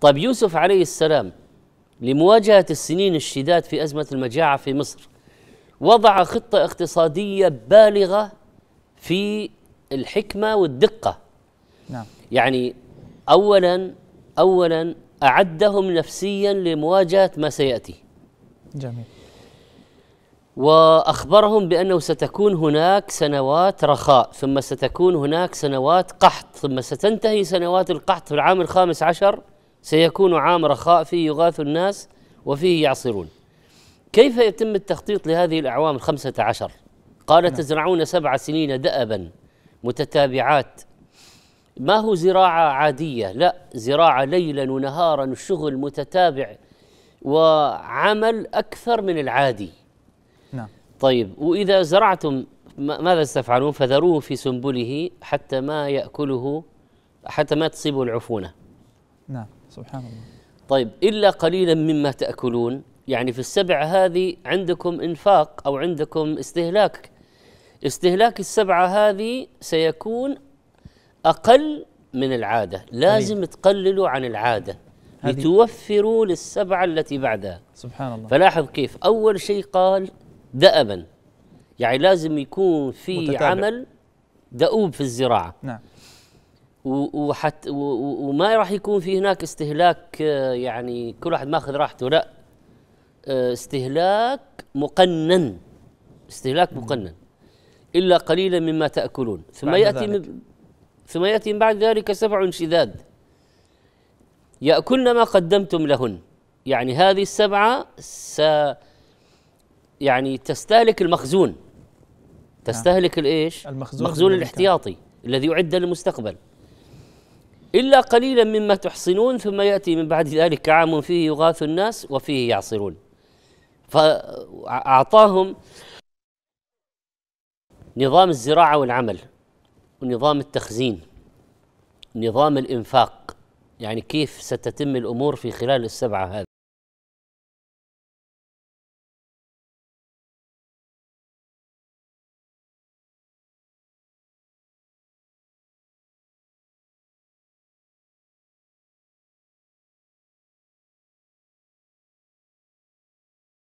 طيب يوسف عليه السلام لمواجهة السنين الشداد في أزمة المجاعة في مصر وضع خطة اقتصادية بالغة في الحكمة والدقة نعم. يعني أولا أولا أعدهم نفسيا لمواجهة ما سيأتي جميل واخبرهم بانه ستكون هناك سنوات رخاء ثم ستكون هناك سنوات قحط ثم ستنتهي سنوات القحط في العام الخامس عشر سيكون عام رخاء فيه يغاث الناس وفيه يعصرون كيف يتم التخطيط لهذه الأعوام الخمسة عشر قال نعم. تزرعون سبع سنين دأبا متتابعات ما هو زراعة عادية لا زراعة ليلا ونهارا وشغل متتابع وعمل أكثر من العادي نعم طيب وإذا زرعتم ماذا ستفعلون فذروه في سنبله حتى ما يأكله حتى ما تصيبه العفونة نعم سبحان الله طيب إلا قليلا مما تأكلون يعني في السبع هذه عندكم إنفاق أو عندكم استهلاك استهلاك السبعة هذه سيكون أقل من العادة لازم أيه. تقللوا عن العادة لتوفروا للسبعة التي بعدها سبحان الله فلاحظ كيف أول شيء قال دأبا يعني لازم يكون في متتابع. عمل دؤوب في الزراعة نعم وحت وما راح يكون في هناك استهلاك آه، يعني كل واحد ماخذ راحته لا آه، استهلاك مقنن استهلاك مقنن الا قليلا مما تاكلون ثم ياتي ثم ياتي من بعد ذلك سبع شداد ياكلن ما قدمتم لهن يعني هذه السبعه س يعني تستهلك المخزون نعم. تستهلك الايش؟ المخزون, المخزون الاحتياطي الذي يعد للمستقبل إلا قليلا مما تحصنون ثم يأتي من بعد ذلك عام فيه يغاث الناس وفيه يعصرون فأعطاهم نظام الزراعة والعمل ونظام التخزين نظام الإنفاق يعني كيف ستتم الأمور في خلال السبعة هذه